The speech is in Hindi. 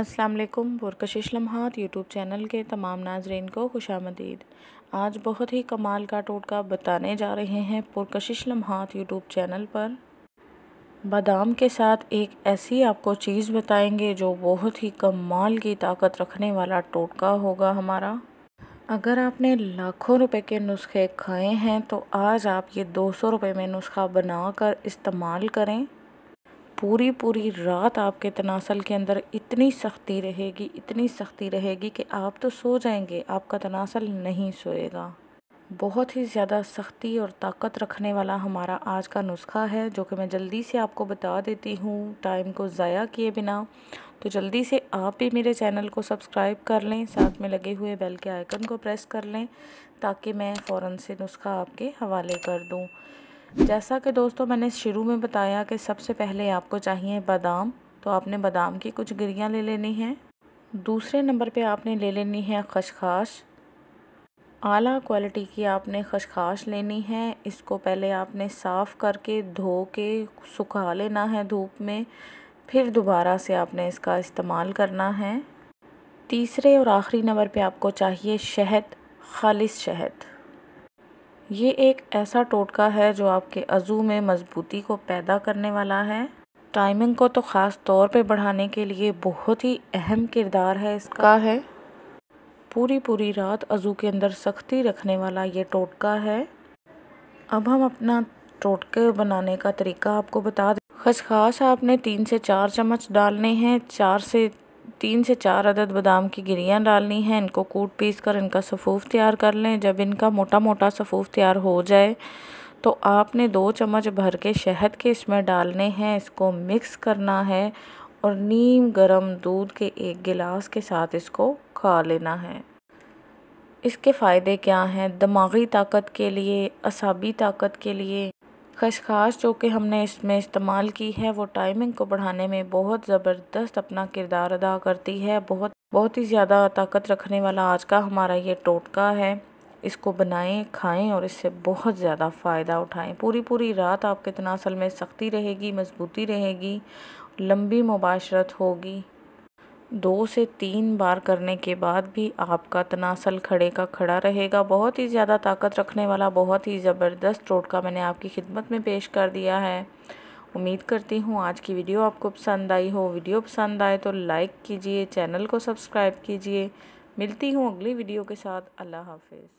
असलम पुरकशिश लम्हात यूट्यूब चैनल के तमाम नाजरन को खुश आमदीद आज बहुत ही कमाल का टोटका बताने जा रहे हैं पुरकशिश लम्हात यूट्यूब चैनल पर बादाम के साथ एक ऐसी आपको चीज़ बताएंगे जो बहुत ही कमाल की ताकत रखने वाला टोटका होगा हमारा अगर आपने लाखों रुपए के नुस्खे खाए हैं तो आज आप ये दो सौ रुपये में नुस्खा बनाकर इस्तेमाल करें पूरी पूरी रात आपके तनासल के अंदर इतनी सख्ती रहेगी इतनी सख्ती रहेगी कि आप तो सो जाएंगे आपका तनासल नहीं सोएगा बहुत ही ज़्यादा सख्ती और ताकत रखने वाला हमारा आज का नुस्खा है जो कि मैं जल्दी से आपको बता देती हूँ टाइम को ज़ाया किए बिना तो जल्दी से आप भी मेरे चैनल को सब्सक्राइब कर लें साथ में लगे हुए बेल के आइकन को प्रेस कर लें ताकि मैं फ़ौर से नुस्खा आपके हवाले कर दूँ जैसा कि दोस्तों मैंने शुरू में बताया कि सबसे पहले आपको चाहिए बादाम तो आपने बादाम की कुछ गिरियाँ ले लेनी हैं दूसरे नंबर पे आपने ले लेनी है खशखाश आला क्वालिटी की आपने खशखाश लेनी है इसको पहले आपने साफ़ करके धो के सुखा लेना है धूप में फिर दोबारा से आपने इसका इस्तेमाल करना है तीसरे और आखिरी नंबर पे आपको चाहिए शहद खालिश शहद ये एक ऐसा टोटका है जो आपके अज़ू में मजबूती को पैदा करने वाला है टाइमिंग को तो ख़ास तौर पे बढ़ाने के लिए बहुत ही अहम किरदार है इसका है पूरी पूरी रात अज़ू के अंदर सख्ती रखने वाला ये टोटका है अब हम अपना टोटके बनाने का तरीका आपको बता दें खसखास आपने तीन से चार चम्मच डालने हैं चार से तीन से चार अदद बादाम की गिरियाँ डालनी हैं इनको कूट पीस कर इनका सफ़ूफ तैयार कर लें जब इनका मोटा मोटा सफ़ूफ तैयार हो जाए तो आपने दो चम्मच भर के शहद के इसमें डालने हैं इसको मिक्स करना है और नीम गरम दूध के एक गिलास के साथ इसको खा लेना है इसके फ़ायदे क्या हैं दिमागी ताकत के लिए असाबी ताकत के लिए खसखास जो कि हमने इसमें इस्तेमाल की है वो टाइमिंग को बढ़ाने में बहुत ज़बरदस्त अपना किरदार अदा करती है बहुत बहुत ही ज़्यादा ताकत रखने वाला आज का हमारा ये टोटका है इसको बनाएं खाएं और इससे बहुत ज़्यादा फ़ायदा उठाएं पूरी पूरी रात आपके तनासल में सख्ती रहेगी मजबूती रहेगी लंबी मुबाशरत होगी दो से तीन बार करने के बाद भी आपका तनासल खड़े का खड़ा रहेगा बहुत ही ज़्यादा ताकत रखने वाला बहुत ही ज़बरदस्त टोटका मैंने आपकी खिदमत में पेश कर दिया है उम्मीद करती हूँ आज की वीडियो आपको पसंद आई हो वीडियो पसंद आए तो लाइक कीजिए चैनल को सब्सक्राइब कीजिए मिलती हूँ अगली वीडियो के साथ अल्लाह हाफिज़